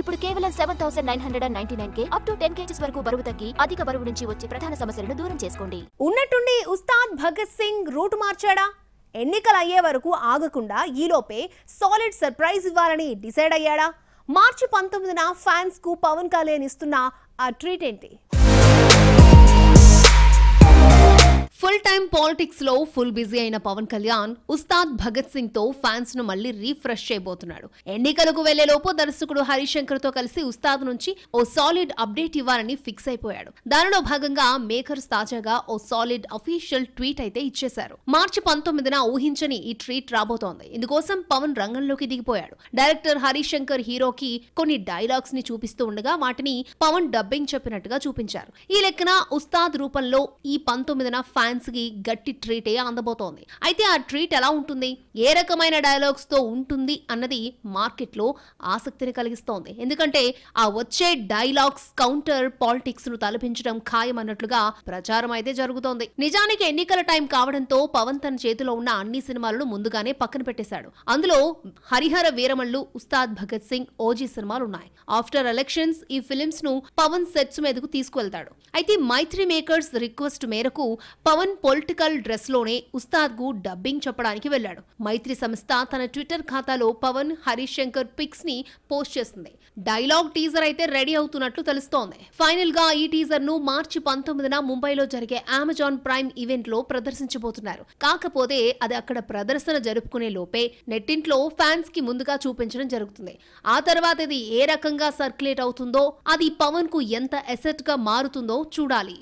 ఇప్పుడు కేవలం seven thousand nine hundred and ninety nine కే అప్ టు టెన్ కేజీస్ వరకు బరువు తగ్గి అధిక బరువు నుంచి వచ్చే ప్రధాన సమస్యలను దూరం చేసుకోండి ఉన్నట్టుండి ఉస్తాద్ భగత్ సింగ్ రూట్ మార్చాడా ఎన్నికలు అయ్యే వరకు ఆగకుండా ఈలోపే సాలిడ్ సర్ప్రైజ్ ఇవ్వాలని డిసైడ్ అయ్యాడా మార్చి పంతొమ్మిదిన ఫ్యాన్స్ కు పవన్ కళ్యాణ్ ఇస్తున్న ఆ ట్రీట్ ఏంటి ఫుల్ టైం పాలిటిక్స్ లో ఫుల్ బిజీ అయిన పవన్ కళ్యాణ్ ఉస్తాద్ భగత్ సింగ్ తో ఫ్యాన్స్ ను మళ్ళీ రీఫ్రెష్ చేయబోతున్నాడు ఎన్నికలకు వెళ్లేలోపు దర్శకుడు హరిశంకర్ తో కలిసి ఉస్తాద్ నుంచి ఓ సాలిడ్ అప్డేట్ ఇవ్వాలని ఫిక్స్ అయిపోయాడు దానిలో భాగంగా మేకర్స్ తాజాగా ఓ సాలిడ్ అఫీషియల్ ట్వీట్ అయితే ఇచ్చేశారు మార్చి పంతొమ్మిదిన ఊహించని ఈ ట్వీట్ రాబోతోంది ఇందుకోసం పవన్ రంగంలోకి దిగిపోయాడు డైరెక్టర్ హరిశంకర్ హీరోకి కొన్ని డైలాగ్స్ ని చూపిస్తూ ఉండగా వాటిని పవన్ డబ్బింగ్ చెప్పినట్టుగా చూపించారు ఈ లెక్కన ఉస్తాద్ రూపంలో ఈ పంతొమ్మిదిన ఫ్యాన్ కి గట్టి ట్రీటే అందబోతోంది అయితే ఆ ట్రీట్ ఎలా ఉంటుంది ఏ రకమైన డైలాగ్స్ తో ఉంటుంది అన్నది మార్కెట్ లో ఆసక్తిని కలిగిస్తోంది ఎందుకంటే ఆ వచ్చే డైలాగ్స్ కౌంటర్ పాలిటిక్స్ ను తలపించడం ఖాయం అన్నట్లుగా ప్రచారం అయితే జరుగుతోంది నిజానికి ఎన్నికల టైం కావడంతో పవన్ తన చేతిలో ఉన్న అన్ని సినిమాలను ముందుగానే పక్కన పెట్టేశాడు అందులో హరిహర వీరమల్లు ఉస్తాద్ భగత్ సింగ్ ఓజీ సినిమాలు ఉన్నాయి ఆఫ్టర్ ఎలక్షన్స్ ఈ ఫిలిమ్స్ ను పవన్ సెట్స్ మీదకు తీసుకువెళ్తాడు అయితే మైత్రి మేకర్స్ రిక్వెస్ట్ మేరకు పవన్ పవన్ పొలిటికల్ డ్రెస్ ఉస్తాద్ ఉస్తాద్కు డబ్బింగ్ చెప్పడానికి వెళ్లాడు మైత్రి సంస్థ తన ట్విట్టర్ ఖాతాలో పవన్ హరీష్ శంకర్ పిక్స్ ని పోస్ట్ చేసింది డైలాగ్ టీజర్ అయితే రెడీ అవుతున్నట్లు తెలుస్తోంది ఫైనల్ గా ఈ టీజర్ ను మార్చి పంతొమ్మిదిన ముంబైలో జరిగే అమెజాన్ ప్రైమ్ ఈవెంట్ లో ప్రదర్శించబోతున్నారు కాకపోతే అది అక్కడ ప్రదర్శన జరుపుకునే లోపే నెట్టింట్లో ఫ్యాన్స్ కి ముందుగా చూపించడం జరుగుతుంది ఆ తర్వాత ఇది ఏ రకంగా సర్క్యులేట్ అవుతుందో అది పవన్ కు ఎంత ఎసెట్ గా మారుతుందో చూడాలి